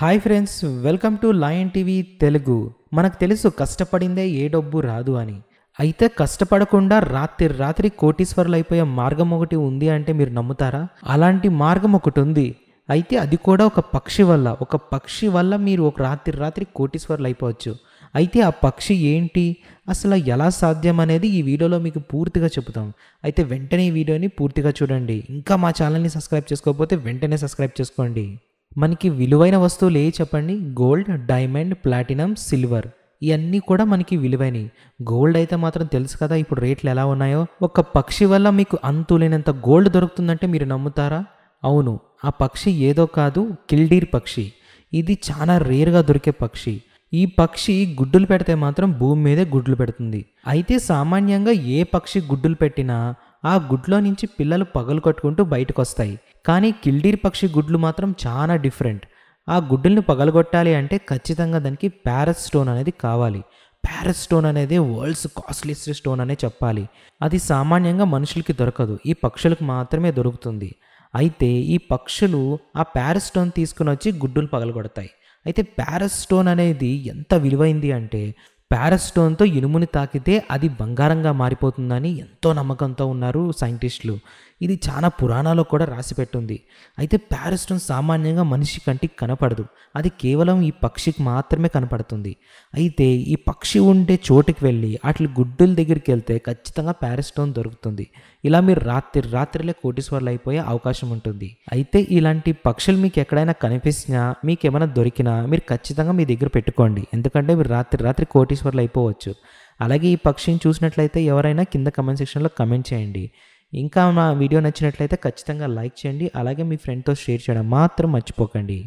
hi friends welcome to Lion TV Telugu మనకు తెలుసు కష్టపడిందే ఏ డబ్బు రాదు అని అయితే కష్టపడకుండా రాత్రి రాత్రి కోటీశ్వరులు అయిపోయే మార్గం ఒకటి ఉంది అంటే మీరు నమ్ముతారా అలాంటి మార్గం ఒకటి ఉంది అయితే అది కూడా ఒక పక్షి వల్ల ఒక పక్షి వల్ల మీరు ఒక రాత్రి రాత్రి కోటీశ్వరులు అయిపోవచ్చు అయితే ఆ పక్షి ఏంటి అసలు ఎలా సాధ్యం అనేది ఈ వీడియోలో మీకు పూర్తిగా చెబుతాం అయితే వెంటనే ఈ వీడియోని పూర్తిగా చూడండి ఇంకా మా ఛానల్ని సబ్స్క్రైబ్ చేసుకోకపోతే వెంటనే సబ్స్క్రైబ్ చేసుకోండి మనకి విలువైన వస్తువులు ఏ చెప్పండి గోల్డ్ డైమండ్ ప్లాటినం సిల్వర్ ఇవన్నీ కూడా మనకి విలువైనవి గోల్డ్ అయితే మాత్రం తెలుసు కదా ఇప్పుడు రేట్లు ఎలా ఉన్నాయో ఒక పక్షి వల్ల మీకు అంతు లేనంత గోల్డ్ దొరుకుతుందంటే మీరు నమ్ముతారా అవును ఆ పక్షి ఏదో కాదు కిల్డీర్ పక్షి ఇది చాలా రేర్గా దొరికే పక్షి ఈ పక్షి గుడ్డులు పెడితే మాత్రం భూమి మీదే గుడ్లు పెడుతుంది అయితే సామాన్యంగా ఏ పక్షి గుడ్డులు పెట్టినా ఆ గుడ్లో నుంచి పిల్లలు పగలు కొట్టుకుంటూ బయటకు వస్తాయి కానీ కిల్డీర్ పక్షి గుడ్లు మాత్రం చాలా డిఫరెంట్ ఆ గుడ్డుల్ని పగలగొట్టాలి అంటే ఖచ్చితంగా దానికి ప్యారస్ స్టోన్ అనేది కావాలి ప్యారస్ స్టోన్ అనేది వరల్డ్స్ కాస్ట్లీస్ట్ స్టోన్ అనే చెప్పాలి అది సామాన్యంగా మనుషులకి దొరకదు ఈ పక్షులకు మాత్రమే దొరుకుతుంది అయితే ఈ పక్షులు ఆ ప్యారస్ స్టోన్ తీసుకుని వచ్చి గుడ్డులు పగలగొడతాయి అయితే ప్యారస్ స్టోన్ అనేది ఎంత విలువైంది అంటే పారాస్టోన్తో ఇనుముని తాకితే అది బంగారంగా మారిపోతుందని ఎంతో నమ్మకంతో ఉన్నారు సైంటిస్టులు ఇది చాలా పురాణాల్లో కూడా రాసిపెట్టుంది అయితే పారాస్టోన్ సామాన్యంగా మనిషి కంటికి కనపడదు అది కేవలం ఈ పక్షికి మాత్రమే కనపడుతుంది అయితే ఈ పక్షి ఉండే చోటుకి వెళ్ళి అట్ల గుడ్డుల దగ్గరికి వెళ్తే ఖచ్చితంగా పారాస్టోన్ దొరుకుతుంది ఇలా మీరు రాత్రి రాత్రిలే కోటీశ్వర్లు అయిపోయే అవకాశం ఉంటుంది అయితే ఇలాంటి పక్షులు మీకు ఎక్కడైనా కనిపించినా మీకు ఏమైనా దొరికినా మీరు ఖచ్చితంగా మీ దగ్గర పెట్టుకోండి ఎందుకంటే మీరు రాత్రి రాత్రి కోటీశ్వర్లు అయిపోవచ్చు అలాగే ఈ పక్షిని చూసినట్లయితే ఎవరైనా కింద కమెంట్ సెక్షన్లో కమెంట్ చేయండి ఇంకా మా వీడియో నచ్చినట్లయితే ఖచ్చితంగా లైక్ చేయండి అలాగే మీ ఫ్రెండ్తో షేర్ చేయడం మాత్రం మర్చిపోకండి